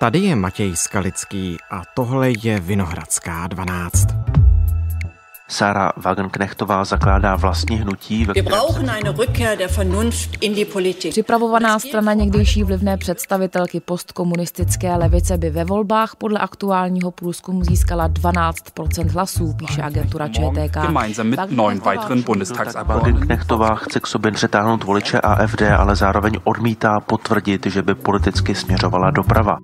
Tady je Matěj Skalický a tohle je Vinohradská 12. Sara Wagenknechtová zakládá vlastní hnutí, Připravovaná strana někdejší vlivné představitelky postkomunistické levice by ve volbách podle aktuálního průzkumu získala 12 hlasů, píše agentura ČTK. Wagenknechtová chce k sobě přetáhnout voliče AFD, ale zároveň odmítá potvrdit, že by politicky směřovala doprava.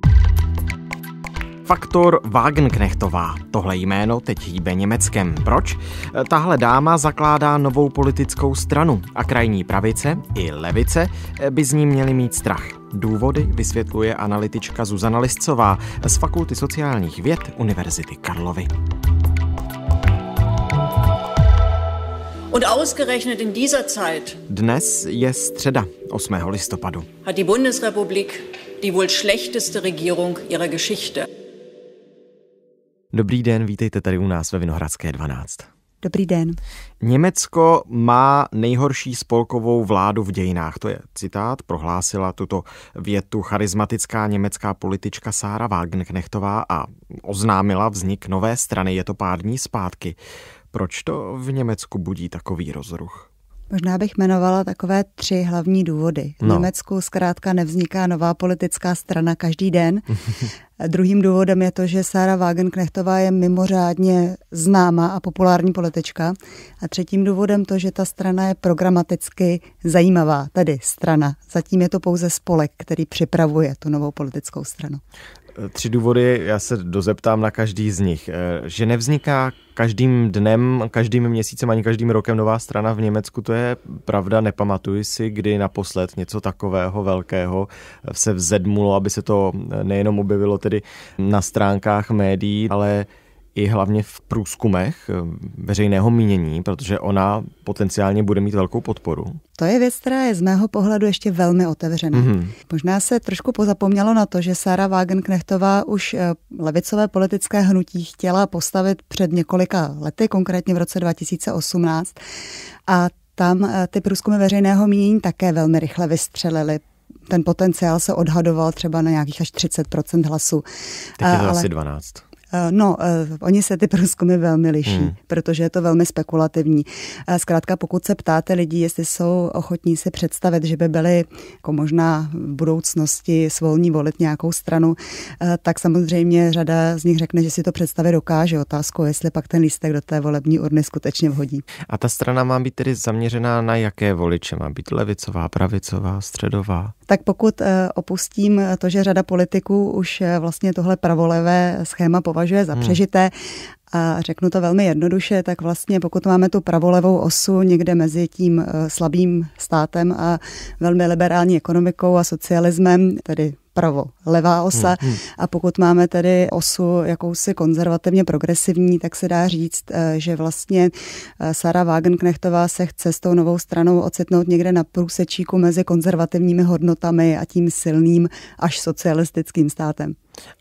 Faktor Wagenknechtová. Tohle jméno teď hýbe Německem. Proč? Tahle dáma zakládá novou politickou stranu a krajní pravice i levice by z ní měly mít strach. Důvody vysvětluje analytička Zuzana Liscová z Fakulty sociálních věd Univerzity Karlovy. Dnes je středa 8. listopadu. Hat die Bundesrepublik die wohl schlechteste Regierung ihrer Geschichte. Dobrý den, vítejte tady u nás ve Vinohradské 12. Dobrý den. Německo má nejhorší spolkovou vládu v dějinách. To je citát, prohlásila tuto větu charismatická německá politička Sára Wagenknechtová a oznámila vznik nové strany. Je to pár dní zpátky. Proč to v Německu budí takový rozruch? Možná bych jmenovala takové tři hlavní důvody. V no. Německu zkrátka nevzniká nová politická strana každý den. Druhým důvodem je to, že Sára Wagenknechtová je mimořádně známá a populární politička. A třetím důvodem to, že ta strana je programaticky zajímavá, tedy strana. Zatím je to pouze spolek, který připravuje tu novou politickou stranu. Tři důvody, já se dozeptám na každý z nich. Eh, že nevzniká každým dnem, každým měsícem ani každým rokem nová strana v Německu, to je pravda. Nepamatuji si, kdy naposled něco takového velkého se vzedmulo, aby se to eh, nejenom objevilo tedy na stránkách médií, ale i hlavně v průzkumech eh, veřejného mínění, protože ona potenciálně bude mít velkou podporu. To je věc, která je z mého pohledu ještě velmi otevřená. Mm-hmm. Možná se trošku pozapomnělo na to, že Sara Wagenknechtová už eh, levicové politické hnutí chtěla postavit před několika lety, konkrétně v roce 2018. A tam eh, ty průzkumy veřejného mínění také velmi rychle vystřelily, ten potenciál se odhadoval třeba na nějakých až 30 hlasů. Teď je to ale, asi 12. Eh, no, eh, oni se ty průzkumy velmi liší, hmm. protože je to velmi spekulativní. Eh, zkrátka, pokud se ptáte lidí, jestli jsou ochotní si představit, že by byli jako možná v budoucnosti svolní volit nějakou stranu, tak samozřejmě řada z nich řekne, že si to představit dokáže. Otázkou, jestli pak ten lístek do té volební urny skutečně vhodí. A ta strana má být tedy zaměřená na jaké voliče? Má být levicová, pravicová, středová? tak pokud eh, opustím to, že řada politiků už eh, vlastně tohle pravolevé schéma považuje za hmm. přežité a řeknu to velmi jednoduše, tak vlastně pokud máme tu pravolevou osu někde mezi tím eh, slabým státem a velmi liberální ekonomikou a socialismem, tedy vpravo, levá osa. Hmm, hmm. A pokud máme tedy osu jakousi konzervativně progresivní, tak se dá říct, eh, že vlastně eh, Sara Wagenknechtová se chce s tou novou stranou ocitnout někde na průsečíku mezi konzervativními hodnotami a tím silným až socialistickým státem.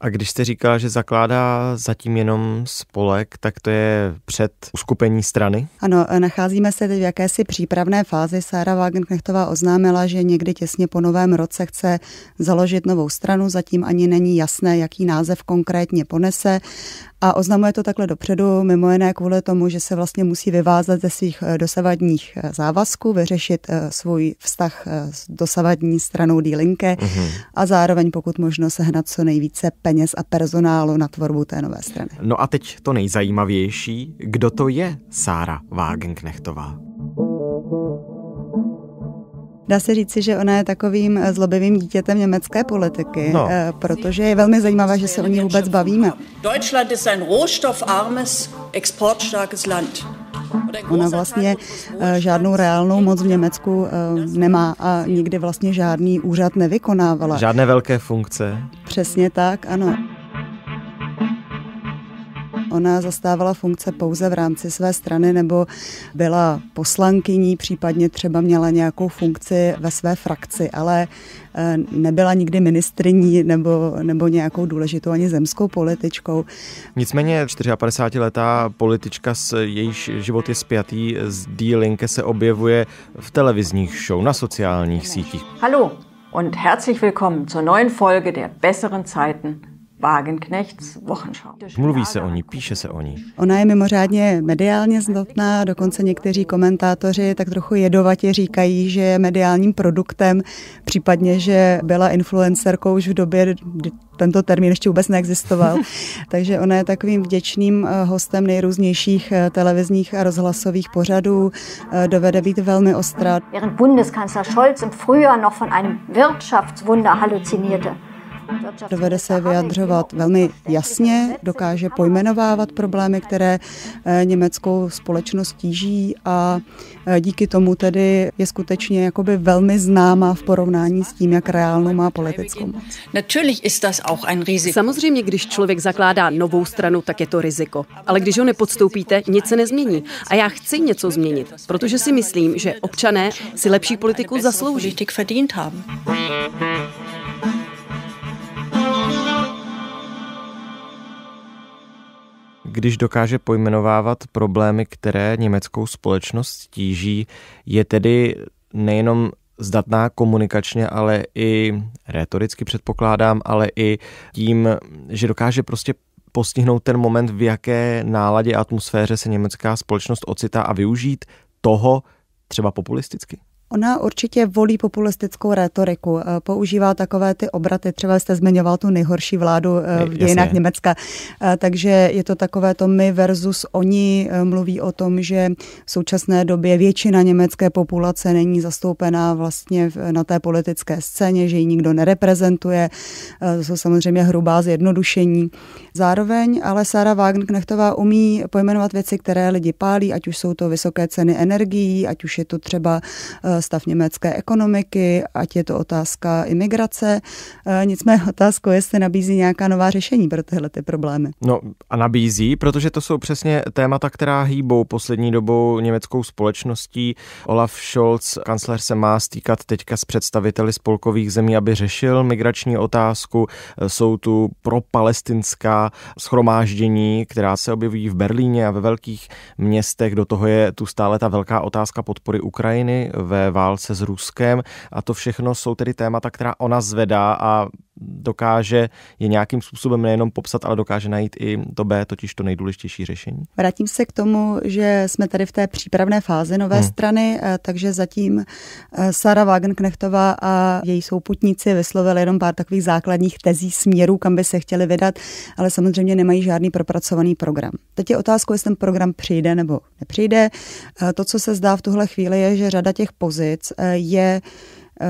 A když jste říkal, že zakládá zatím jenom spolek, tak to je před uskupení strany? Ano, nacházíme se teď v jakési přípravné fázi. Sára Wagenknechtová oznámila, že někdy těsně po novém roce chce založit novou stranu, zatím ani není jasné, jaký název konkrétně ponese. A oznamuje to takhle dopředu, mimo jiné kvůli tomu, že se vlastně musí vyvázat ze svých eh, dosavadních eh, závazků, vyřešit eh, svůj vztah s dosavadní stranou D-Linke mm-hmm. a zároveň pokud možno sehnat co nejvíce více peněz a personálu na tvorbu té nové strany. No a teď to nejzajímavější, kdo to je Sára Wagenknechtová? Dá se říci, že ona je takovým eh, zlobivým dítětem německé politiky, no. Eh, protože je velmi zajímavé, že se o ní vůbec bavíme. Deutschland ist ein rohstoffarmes, exportstarkes Land. Ona vlastně eh, žádnou reálnou moc v Německu eh, nemá a nikdy vlastně žádný úřad nevykonávala. Žádné velké funkce. Přesně tak, ano. Ona zastávala funkce pouze v rámci své strany nebo byla poslankyní, případně třeba měla nějakou funkci ve své frakci, ale eh, nebyla nikdy ministriní nebo, nebo nějakou důležitou ani zemskou političkou. Nicméně 54-letá politička, s jejíž život je spjatý s D-Linke, se objevuje v televizních show, na sociálních sítích. Haló, und herzlich willkommen zur neuen Folge der besseren Zeiten Wagenknechts Wochenschau. Mluví se o ní, píše se o ní. Ona je mimořádně mediálně zdatná, dokonce někteří komentátoři tak trochu jedovatě říkají, že je mediálním produktem, případně, že byla influencerkou už v době, kdy tento termín ještě vůbec neexistoval. Takže ona je takovým vděčným eh, hostem nejrůznějších eh, televizních a rozhlasových pořadů, eh, dovede být velmi ostrá. Während Bundeskanzler Scholz im Frühjahr noch von einem Wirtschaftswunder halluzinierte, dovede se vyjadřovat velmi jasně, dokáže pojmenovávat problémy, které eh, německou společnost tíží a eh, díky tomu tedy je skutečně jakoby velmi známá v porovnání s tím, jak reálnou má politickou moc. Samozřejmě, když člověk zakládá novou stranu, tak je to riziko. Ale když ho nepodstoupíte, nic se nezmění. A já chci něco změnit, protože si myslím, že občané si lepší politiku zaslouží. když dokáže pojmenovávat problémy, které německou společnost stíží, je tedy nejenom zdatná komunikačně, ale i retoricky předpokládám, ale i tím, že dokáže prostě postihnout ten moment, v jaké náladě a atmosféře se německá společnost ocitá a využít toho třeba populisticky? Ona určitě volí populistickou retoriku, eh, používá takové ty obraty, třeba jste zmiňoval tu nejhorší vládu eh, v dějinách Německa, eh, takže je to takové to my versus oni, mluví o tom, že v současné době většina německé populace není zastoupená vlastně na té politické scéně, že ji nikdo nereprezentuje, to jsou samozřejmě hrubá zjednodušení. Zároveň ale Sara Wagenknechtová umí pojmenovat věci, které lidi pálí, ať už jsou to vysoké ceny energií, ať už je to třeba stav německé ekonomiky, ať je to otázka imigrace. Eh, nicméně otázka, jestli nabízí nějaká nová řešení pro tyhle ty problémy. No a nabízí, protože to jsou přesně témata, která hýbou poslední dobou německou společností. Olaf Scholz, kancler, se má stýkat teďka s představiteli spolkových zemí, aby řešil migrační otázku. Eh, jsou tu propalestinská schromáždění, která se objevují v Berlíně a ve velkých městech. Do toho je tu stále ta velká otázka podpory Ukrajiny ve válce s Ruskem a to všechno jsou tedy témata, která ona zvedá a dokáže je nějakým způsobem nejenom popsat, ale dokáže najít i to B, totiž to nejdůležitější řešení. Vrátím se k tomu, že jsme tady v té přípravné fázi nové hmm. strany, eh, takže zatím eh, Sara Wagenknechtová a její souputníci vyslovili jenom pár takových základních tezí směrů, kam by se chtěli vydat, ale samozřejmě nemají žádný propracovaný program. Teď je otázkou, jestli ten program přijde nebo nepřijde. Eh, to, co se zdá v tuhle chvíli, je, že řada těch pozic je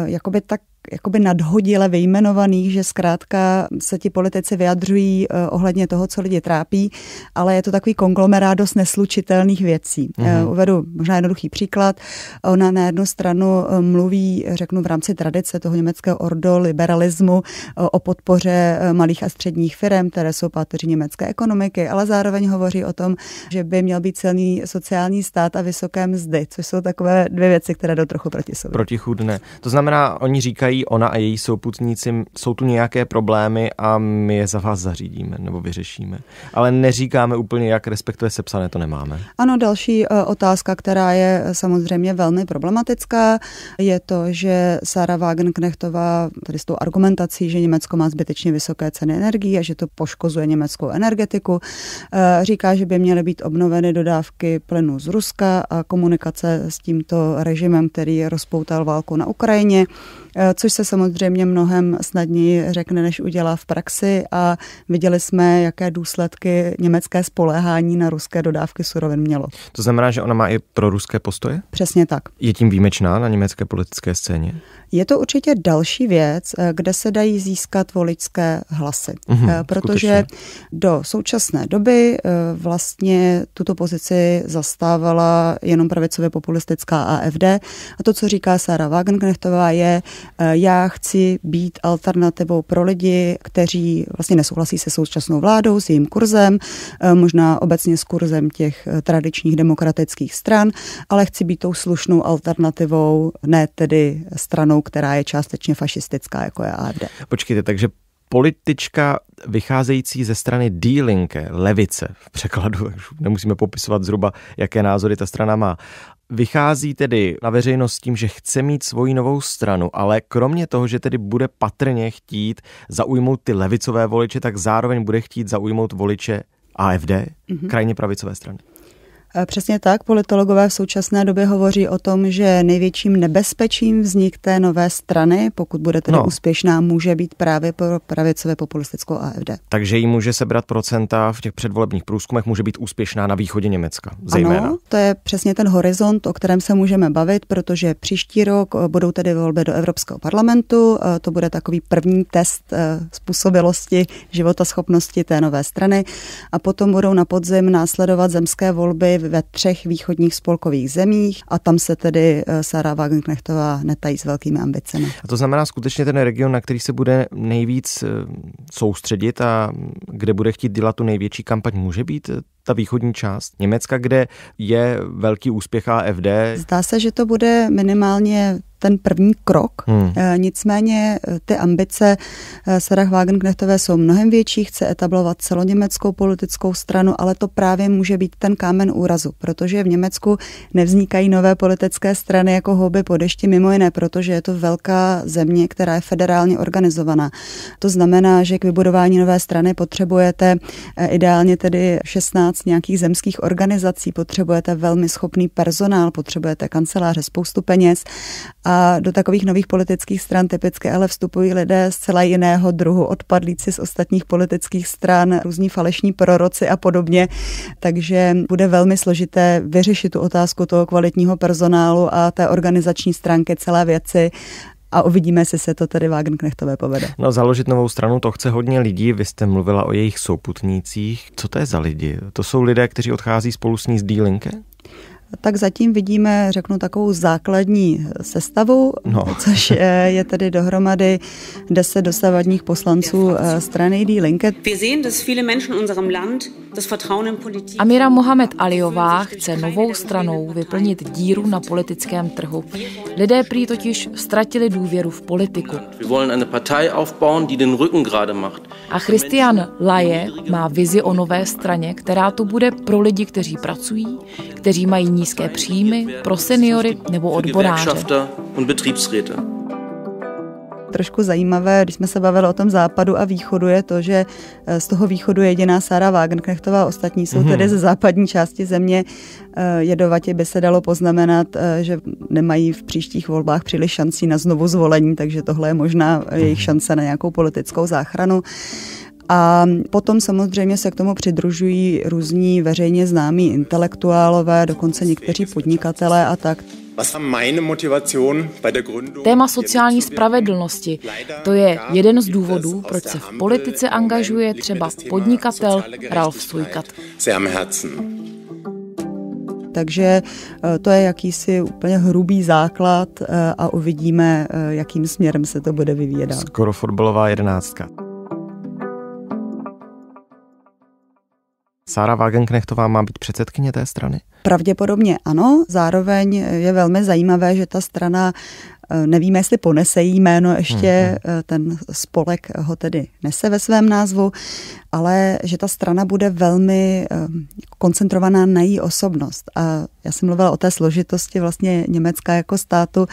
jakoby tak jakoby nadhodile vyjmenovaných, že zkrátka se ti politici vyjadřují eh, ohledně toho, co lidi trápí, ale je to takový konglomerát dost neslučitelných věcí. Mm-hmm. Uvedu možná jednoduchý příklad. Ona na jednu stranu eh, mluví, řeknu v rámci tradice toho německého ordo liberalismu o podpoře malých a středních firm, které jsou páteří německé ekonomiky, ale zároveň hovoří o tom, že by měl být silný sociální stát a vysoké mzdy, což jsou takové dvě věci, které do trochu proti sobě. Protichudné. To znamená, oni říkají, ona a její souputníci, jsou tu nějaké problémy a my je za vás zařídíme nebo vyřešíme. Ale neříkáme úplně, jak respektuje sepsané to nemáme. Ano, další eh, otázka, která je eh, samozřejmě velmi problematická, je to, že Sara Wagenknechtová tady s tou argumentací, že Německo má zbytečně vysoké ceny energie a že to poškozuje německou energetiku, eh, říká, že by měly být obnoveny dodávky plynu z Ruska a komunikace s tímto režimem, který rozpoutal válku na Ukrajině, což se samozřejmě mnohem snadněji řekne, než udělá v praxi a viděli jsme, jaké důsledky německé spoléhání na ruské dodávky surovin mělo. To znamená, že ona má i pro ruské postoje? Přesně tak. Je tím výjimečná na německé politické scéně? Je to určitě další věc, eh, kde se dají získat voličské hlasy, uhum, eh, protože skutečně. do současné doby eh, vlastně tuto pozici zastávala jenom pravicově populistická AFD a to, co říká Sara Wagenknechtová, je já chci být alternativou pro lidi, kteří vlastně nesouhlasí se současnou vládou, s jejím kurzem, možná obecně s kurzem těch tradičních demokratických stran, ale chci být tou slušnou alternativou, ne tedy stranou stranou, která je částečně fašistická, jako je AFD. Počkejte, takže politička vycházející ze strany d levice, v překladu, nemusíme popisovat zhruba, jaké názory ta strana má, vychází tedy na veřejnost tím, že chce mít svoji novou stranu, ale kromě toho, že tedy bude patrně chtít zaujmout ty levicové voliče, tak zároveň bude chtít zaujmout voliče AFD, mm-hmm. krajně pravicové strany. E, přesně tak, politologové v současné době hovoří o tom, že největším nebezpečím vznik té nové strany, pokud bude tedy no. úspěšná, může být právě pro pravicové populistickou AFD. Takže jí může sebrat procenta v těch předvolebních průzkumech, může být úspěšná na východě Německa, zejména. Ano, to je přesně ten horizont, o kterém se můžeme bavit, protože příští rok e, budou tedy volby do Evropského parlamentu, e, to bude takový první test způsobilosti života schopnosti té nové strany a potom budou na podzim následovat zemské volby ve třech východních spolkových zemích a tam se tedy eh, Sara Wagenknechtová netají s velkými ambicemi. A to znamená skutečně ten region, na který se bude nejvíc eh, soustředit a kde bude chtít dělat tu největší kampaň, může být eh, ta východní část Německa, kde je velký úspěch AFD. Zdá se, že to bude minimálně ten první krok. Hmm. Eh, nicméně eh, ty ambice eh, Sarah Wagenknechtové jsou mnohem větší, chce etablovat celoněmeckou politickou stranu, ale to právě může být ten kámen úrazu, protože v Německu nevznikají nové politické strany jako houby po dešti, mimo jiné, protože je to velká země, která je federálně organizovaná. To znamená, že k vybudování nové strany potřebujete ideálně tedy 16 nějakých zemských organizací, potřebujete velmi schopný personál, potřebujete kanceláře, spoustu peněz a a do takových nových politických stran typicky ale vstupují lidé z celé jiného druhu, odpadlíci z ostatních politických stran, různí falešní proroci a podobně. Takže bude velmi složité vyřešit tu otázku toho kvalitního personálu a té organizační stránky celé věci a uvidíme, jestli se to tedy Wagenknechtové povede. No, založit novou stranu to chce hodně lidí. Vy jste mluvila o jejich souputnících. Co to je za lidi? To jsou lidé, kteří odchází spolu s ní z D-Linke? tak zatím vidíme, řeknu, takovou základní sestavu, no. což je, eh, je tedy dohromady deset dosavadních poslanců eh, strany D. Linke. Amira Mohamed Aliová chce novou stranou vyplnit díru na politickém trhu. Lidé prý totiž ztratili důvěru v politiku. A Christian Laje má vizi o nové straně, která tu bude pro lidi, kteří pracují, kteří mají nízké příjmy, pro seniory nebo odboráře. Trošku zajímavé, když jsme se bavili o tom západu a východu, je to, že eh, z toho východu je jediná Sára Wagenknechtová, ostatní jsou tedy mhm. ze západní části země. Eh, jedovatě by se dalo poznamenat, eh, že nemají v příštích volbách příliš šancí na znovu zvolení, takže tohle je možná jejich mhm. šance na nějakou politickou záchranu. A potom samozřejmě se k tomu přidružují různí veřejně známí intelektuálové, dokonce někteří podnikatelé a tak. Téma sociální spravedlnosti, to je jeden z důvodů, proč se v politice angažuje třeba podnikatel Ralf Sujkat. Takže eh, to je jakýsi úplně hrubý základ eh, a uvidíme, eh, jakým směrem se to bude vyvíjet. Skoro fotbalová jedenáctka. Sára Wagenknechtová má být předsedkyně té strany? Pravděpodobně ano, zároveň je velmi zajímavé, že ta strana, eh, nevíme, jestli ponese jí jméno ještě, hmm. ten spolek ho tedy nese ve svém názvu, ale že ta strana bude velmi eh, koncentrovaná na její osobnost. A já jsem mluvila o té složitosti vlastně Německa jako státu,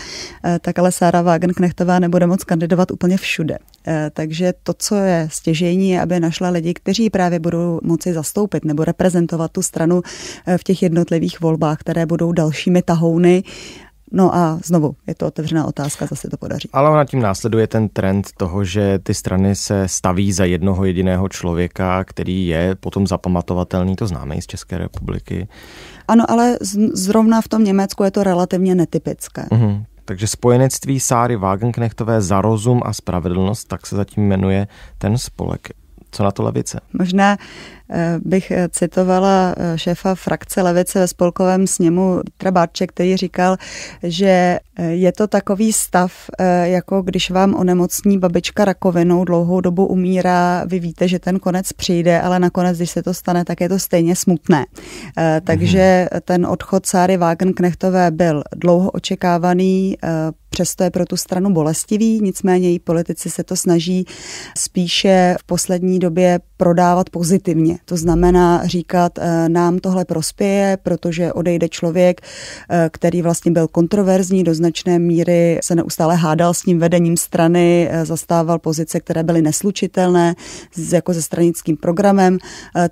tak ale Sára Wagenknechtová nebude moc kandidovat úplně všude. Eh, takže to, co je stěžení, je, aby našla lidi, kteří právě budou moci zastoupit nebo reprezentovat tu stranu eh, v těch jednotlivých volbách, které budou dalšími tahouny No a znovu, je to otevřená otázka, zase to podaří. Ale ona tím následuje ten trend toho, že ty strany se staví za jednoho jediného člověka, který je potom zapamatovatelný, to známe i z České republiky. Ano, ale z, zrovna v tom Německu je to relativně netypické. Mm-hmm. Takže spojenectví Sáry Wagenknechtové za rozum a spravedlnost, tak se zatím jmenuje ten spolek. Co na to levice? Možná eh, bych eh, citovala eh, šéfa frakce levice ve spolkovém sněmu Trabáče, který říkal, že je to takový stav, jako když vám onemocní babička rakovinou, dlouhou dobu umírá, vy víte, že ten konec přijde, ale nakonec, když se to stane, tak je to stejně smutné. Takže mhm. ten odchod Sáry Wagenknechtové byl dlouho očekávaný, přesto je pro tu stranu bolestivý, nicméně její politici se to snaží spíše v poslední době prodávat pozitivně. To znamená říkat, e, nám tohle prospěje, protože odejde člověk, e, který vlastně byl kontroverzní, do značné míry se neustále hádal s tím vedením strany, e, zastával pozice, které byly neslučitelné jako se stranickým programem,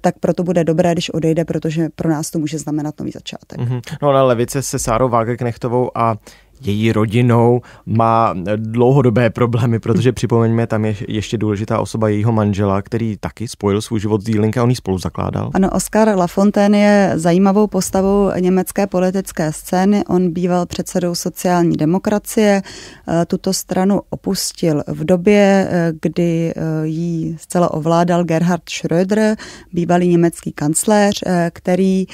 tak proto bude dobré, když odejde, protože pro nás to může znamenat nový začátek. Mm-hmm. No na levice se Sárou nechtovou a její rodinou, má dlouhodobé problémy, protože připomeňme, tam je ještě důležitá osoba jejího manžela, který taky spojil svůj život s Dílinka, on ji spolu zakládal. Ano, Oskar Lafontaine je zajímavou postavou německé politické scény. On býval předsedou sociální demokracie, e, tuto stranu opustil v době, e, kdy e, jí zcela ovládal Gerhard Schröder, bývalý německý kancléř, který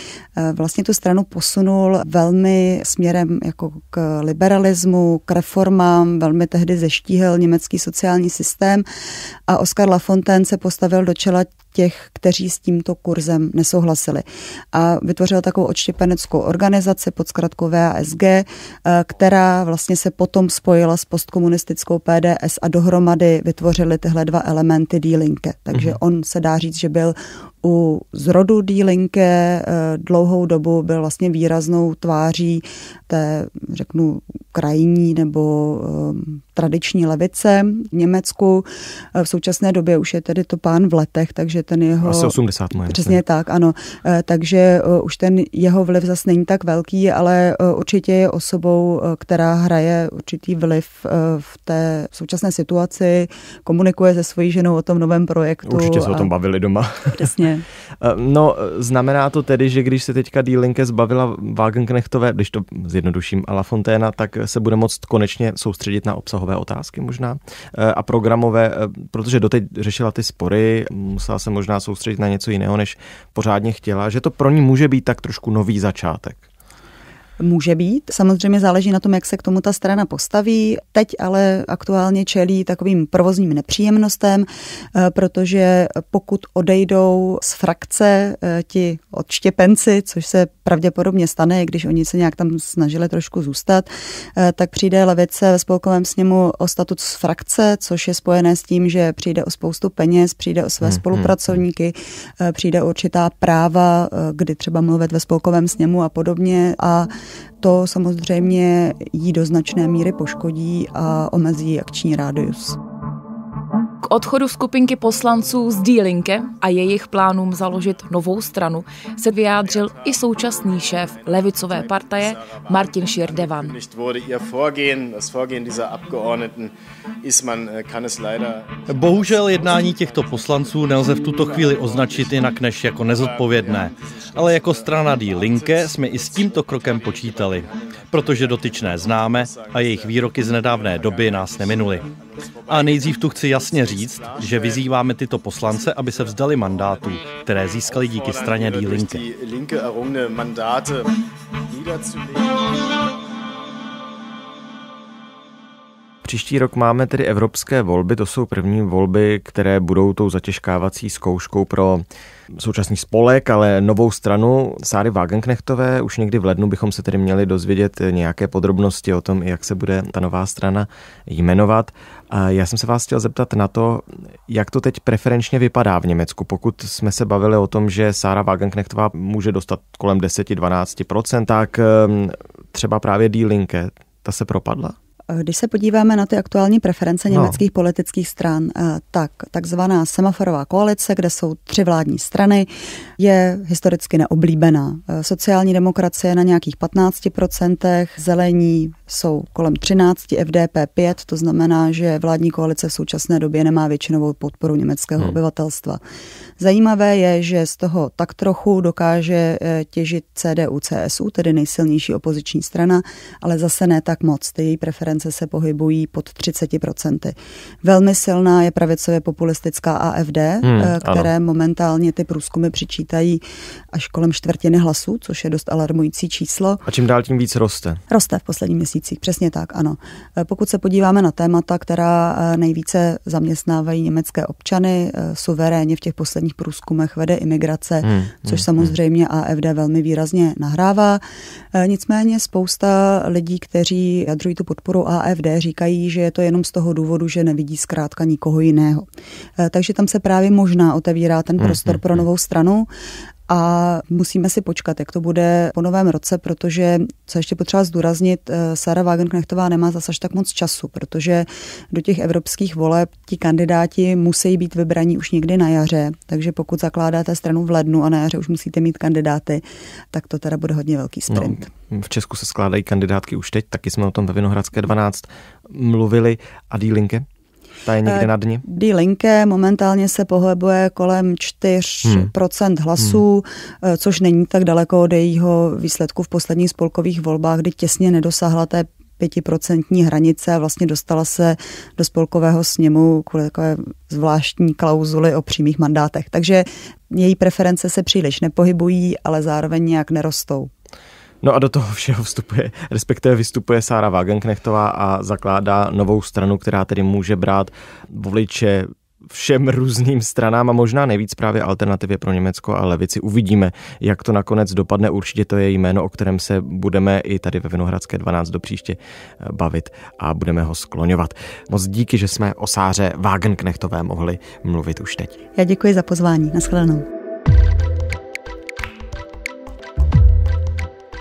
vlastně tu stranu posunul velmi směrem jako k liberalismu, k reformám, velmi tehdy zeštíhel německý sociální systém a Oskar Lafontaine se postavil do čela těch, kteří s tímto kurzem nesouhlasili. A vytvořil takovou odštěpeneckou organizaci pod zkratkou VASG, eh, která vlastně se potom spojila s postkomunistickou PDS a dohromady vytvořili tyhle dva elementy D-Linke. Takže mm-hmm. on se dá říct, že byl u zrodu D-Linke eh, dlouhou dobu byl vlastně výraznou tváří té, řeknu, krajní nebo ehm, tradiční levice v Německu. V současné době už je tedy to pán v letech, takže ten jeho... Asi 80 má. Přesně ne? tak, ano. Eh, takže eh, už ten jeho vliv zase není tak velký, ale eh, určitě je osobou, která hraje určitý vliv v té současné situaci, komunikuje se svojí ženou o tom novém projektu. Určitě se a... o tom bavili doma. Přesně. no, znamená to tedy, že když se teďka D-Linke zbavila Wagenknechtové, když to zjednoduším, a La Fontaine, tak se bude moct konečně soustředit na obsah obsahové otázky možná eh, a programové, eh, protože doteď řešila ty spory, musela se možná soustředit na něco jiného, než pořádně chtěla, že to pro ní může být tak trošku nový začátek může být. Samozřejmě záleží na tom, jak se k tomu ta strana postaví. Teď ale aktuálně čelí takovým provozním nepříjemnostem, eh, protože pokud odejdou z frakce eh, ti odštěpenci, což se pravděpodobně stane, když oni se nějak tam snažili trošku zůstat, eh, tak přijde levice ve spolkovém sněmu o statut z frakce, což je spojené s tím, že přijde o spoustu peněz, přijde o své hmm, hmm spolupracovníky, hmm. přijde o určitá práva, kdy třeba mluvit ve spolkovém sněmu a podobně. A to samozřejmě jí do značné míry poškodí a omezí akční rádius. K odchodu skupinky poslanců z Dílinke a jejich plánům založit novou stranu se vyjádřil i současný šéf levicové partaje Martin Schirdevan. Äh, Bohužel jednání těchto poslanců nelze v tuto chvíli označit jinak než jako nezodpovědné, ale jako strana Dílinke jsme i s tímto krokem počítali, protože dotyčné známe a jejich výroky z nedávné doby nás neminuly. A nejdřív tu chci jasně říct, že vyzýváme tyto poslance, aby se vzdali mandátů, které získali díky straně Die Linke. Příští rok máme tedy evropské volby, to jsou první volby, které budou tou zatěžkávací zkouškou pro současný spolek, ale novou stranu Sáry Wagenknechtové. Už někdy v lednu bychom se tedy měli dozvědět nějaké podrobnosti o tom, jak se bude ta nová strana jmenovat. A já jsem se vás chtěl zeptat na to, jak to teď preferenčně vypadá v Německu. Pokud jsme se bavili o tom, že Sára Wagenknechtová může dostat kolem 10-12%, tak ehm, třeba právě D-Linke, ta se propadla? Eh, když se podíváme na ty aktuální preference no. německých politických stran, eh, tak takzvaná semaforová koalice, kde jsou tři vládní strany, je historicky neoblíbená. Eh, sociální demokracie na nějakých 15%, zelení jsou kolem 13, FDP 5, to znamená, že vládní koalice v současné době nemá většinovou podporu německého hmm. obyvatelstva. Zajímavé je, že z toho tak trochu dokáže eh, těžit CDU, CSU, tedy nejsilnější opoziční strana, ale zase ne tak moc. Ty její preference se pohybují pod 30%. Velmi silná je pravicově populistická AFD, eh, hmm, které ano. momentálně ty průzkumy přičítají až kolem čtvrtiny hlasů, což je dost alarmující číslo. A čím dál tím víc roste? Roste v posledním měsíci pracujících, přesně tak, ano. Eh, pokud se podíváme na témata, která eh, nejvíce zaměstnávají německé občany, eh, suverénně v těch posledních průzkumech vede imigrace, hmm, což hmm, samozřejmě hmm. AFD velmi výrazně nahrává. Nicméně spousta lidí, kteří jadrují tu podporu AFD, říkají, že je to jenom z toho důvodu, že nevidí zkrátka nikoho jiného. Takže tam se právě možná otevírá ten hmm, prostor hmm, pro hmm. novou stranu a musíme si počkat, jak to bude po novém roce, protože, co ještě potřeba zdůraznit, eh, Sara Wagenknechtová nemá zase až tak moc času, protože do těch evropských voleb ti kandidáti musí být vybraní už někdy na jaře, takže pokud zakládáte stranu v lednu a na jaře už musíte mít kandidáty, tak to teda bude hodně velký no, sprint. No, v Česku se skládají kandidátky už teď, taky jsme o tom ve Vinohradské 12 mluvili. A Dílinke, ta je někde eh, na dně? Die Linke momentálně se pohybuje kolem 4% hmm. hlasů, hmm. Eh, což není tak daleko od jejího výsledku v posledních spolkových volbách, kdy těsně nedosáhla té pětiprocentní hranice a vlastně dostala se do spolkového sněmu kvůli takové zvláštní klauzuly o přímých mandátech. Takže její preference se příliš nepohybují, ale zároveň nějak nerostou. No a do toho všeho vstupuje, respektive vystupuje Sára Wagenknechtová a zakládá novou stranu, která tedy může brát voliče všem různým stranám a možná nejvíc právě alternativě pro Německo a levici. Uvidíme, jak to nakonec dopadne. Určitě to je jméno, o kterém se budeme i tady ve Vinohradské 12 do příště eh, bavit a budeme ho skloňovat. Moc díky, že jsme o Sáře Wagenknechtové mohli mluvit už teď. Já děkuji za pozvání. Naschledanou.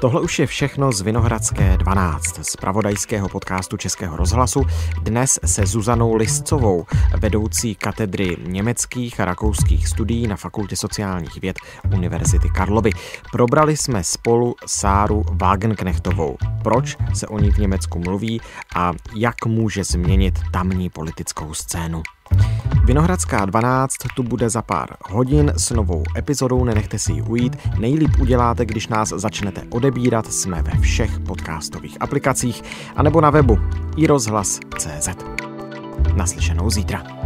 Tohle už je všechno z Vinohradské 12, z pravodajského podcastu Českého rozhlasu, dnes se Zuzanou Liscovou, vedoucí katedry německých a rakouských studií na Fakultě sociálních věd Univerzity Karlovy. Probrali jsme spolu Sáru Wagenknechtovou, proč se o ní v Německu mluví a jak může změnit tamní politickou scénu. Vinohradská 12 tu bude za pár hodin s novou epizodou, nenechte si ji ujít. Nejlíp uděláte, když nás začnete odebírat, jsme ve všech podcastových aplikacích anebo na webu iRozhlas.cz. Naslyšenou zítra.